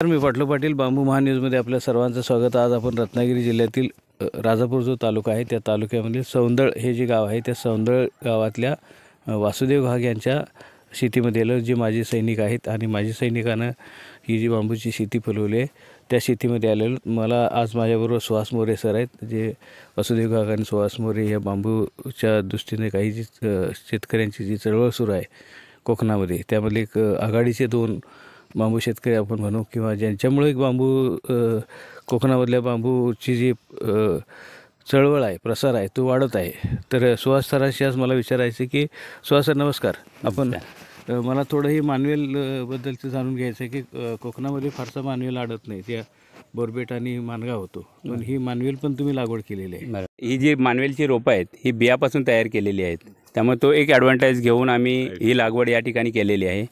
तर मी पाटलो पाटील बांबू महान्यूजमध्ये आपल्या सर्वांचं स्वागत आज आपण रत्नागिरी जिल्ह्यातील राजापूर जो तालुका आहे त्या तालुक्यामधील सौंदळ हे जे गाव आहे त्या सौंदळ गावातल्या वासुदेव घाग यांच्या शेतीमध्ये जे माजी सैनिक आहेत आणि माजी सैनिकानं ही जी बांबूची शेती फुलवली आहे त्या शेतीमध्ये आलेलो मला आज माझ्याबरोबर सुहास मोरे सर आहेत जे वासुदेव घाग आणि सुहास मोरे या बांबूच्या दृष्टीने काही जी शेतकऱ्यांची जी चळवळ सुरू आहे कोकणामध्ये त्यामध्ये एक आघाडीचे दोन बांबू शेतकरी आपण म्हणू किंवा ज्यांच्यामुळे बांबू कोकणामधल्या बांबूची जी चळवळ आहे प्रसार आहे तो वाढत आहे तर सुहास सराशी आज मला विचारायचं की सुहास सर नमस्कार आपण मला थोडंही मानवेलबद्दलचं जाणून घ्यायचं आहे की कोकणामध्ये फारसा मानवेल आढत नाही त्या बोरबेट आणि मानगा होतो पण ही मानवेल पण तुम्ही लागवड केलेली आहे ही जी मानवेलची रोपं आहेत ही बियापासून तयार केलेली आहेत त्यामुळे तो एक ॲडव्हान्टेज घेऊन आम्ही ही लागवड या ठिकाणी केलेली आहे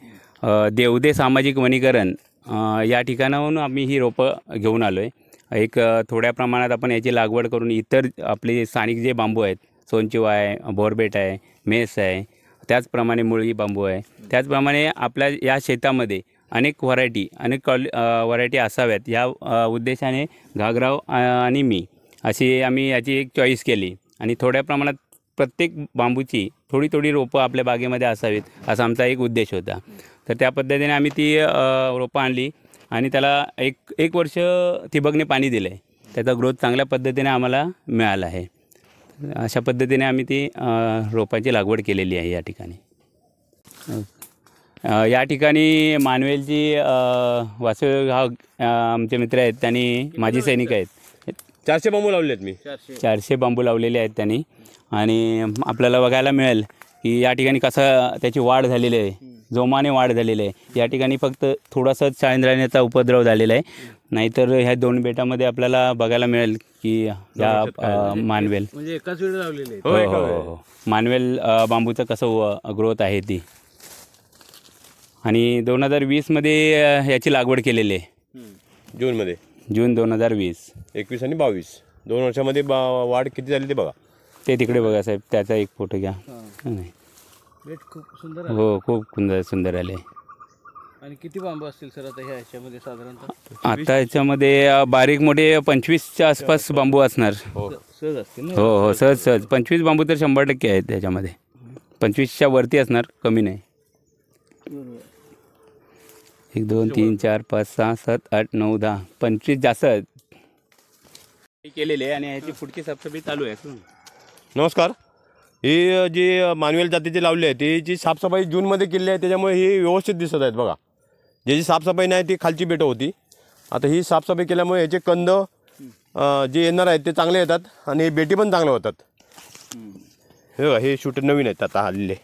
देवदे सामाजिक वनीकरण या ठिकाणाहून आम्ही ही रोपं घेऊन आलो आहे एक थोड्या प्रमाणात आपण याची लागवड करून इतर आपले स्थानिक जे बांबू आहेत सोनचिवा आहे बोरबेट आहे मेस आहे त्याचप्रमाणे मुळगी बांबू आहे त्याचप्रमाणे आपल्या या शेतामध्ये अनेक व्हरायटी अनेक कॉल व्हरायटी असाव्यात या उद्देशाने घागराव आणि मी अशी आम्ही याची एक चॉईस केली आणि थोड्या प्रमाणात प्रत्येक बांबूची थोडी थोडी रोपं आपल्या बागेमध्ये असावीत असा आमचा एक उद्देश होता तर त्या पद्धतीने आम्ही ती रोपं आणली आणि त्याला एक एक वर्ष ठिबकने पाणी दिलं आहे त्याचा ग्रोथ चांगल्या पद्धतीने आम्हाला मिळाला आहे अशा पद्धतीने आम्ही ती रोपाची लागवड केलेली आहे या ठिकाणी या ठिकाणी मानवेलची वासुदेव हा आमचे मित्र आहेत त्यांनी माजी सैनिक आहेत चारशे बांबू लावले आहेत मी चारशे बांबू लावलेले आहेत त्यांनी आणि आपल्याला बघायला मिळेल की या ठिकाणी कसं त्याची वाढ झालेली आहे जोमाने वाढ झालेली आहे या ठिकाणी फक्त थोडासा चाळींद्राण्याचा उपद्रव झालेला आहे नाहीतर ह्या दोन बेटामध्ये आपल्याला बघायला मिळेल की या म्हणजे मानवेल म्हणजे एकाच वेळ लावलेले हो, हो, हो, मानवेल बांबूचं कसं ग्रोथ आहे ती आणि दोन हजार मध्ये याची लागवड केलेली आहे मध्ये जून दोन हजार वीस एकवीस आणि बावीस दोन वर्षामध्ये वाढ किती झाली ते बघा ते तिकडे बघा साहेब त्याचा एक फोटो घ्या नाही खूप सुंदर हो खूप सुंदर सुंदर आले आणि किती बांबू असतील सर आता ह्या ह्याच्यामध्ये साधारणतः आता याच्यामध्ये बारीक मोठे पंचवीसच्या आसपास बांबू असणार हो सहज असतील हो हो सहज सहज पंचवीस बांबू तर शंभर टक्के आहेत त्याच्यामध्ये पंचवीसच्या वरती असणार कमी नाही एक दोन तीन चार पाच सहा सात आठ नऊ दहा पंचवीस जास्त आहेत केलेले आणि ह्याची पुढची सबसबी चालू आहे नमस्कार हे जे मानवेल जातीचे लावले आहे ते जी साफसफाई जूनमध्ये केली आहे त्याच्यामुळे हे व्यवस्थित दिसत आहेत बघा ज्याची साफसफाई नाही ती खालची बेटं होती आता ही साफसफाई केल्यामुळे ह्याचे कंद जे येणार आहेत ते चांगले येतात आणि बेटी पण चांगल्या होतात हे हे शूट नवीन आहेत आता हल्ले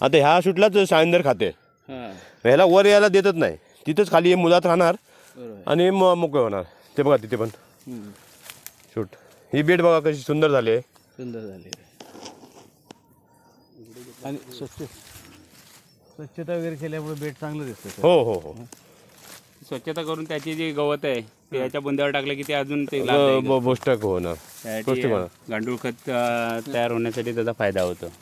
आता ह्या शूटलाच सायंदर खाते ह्याला वर यायला देतच नाही तिथंच खाली हे मुलात राहणार आणि म मोकळे होणार ते बघा तिथे पण शूट ही बेट बघा कशी सुंदर झाली आहे सुंदर झाली आहे आणि स्वच्छ स्वच्छता वगैरे केल्यामुळे बेट चांगलं दिसतं हो हो हो स्वच्छता करून त्याची जी गवत आहे ते याच्या बुंद्यावर टाकलं की ते अजून ते बोष्टक होणार गांडूळ खत तयार होण्यासाठी त्याचा फायदा होतो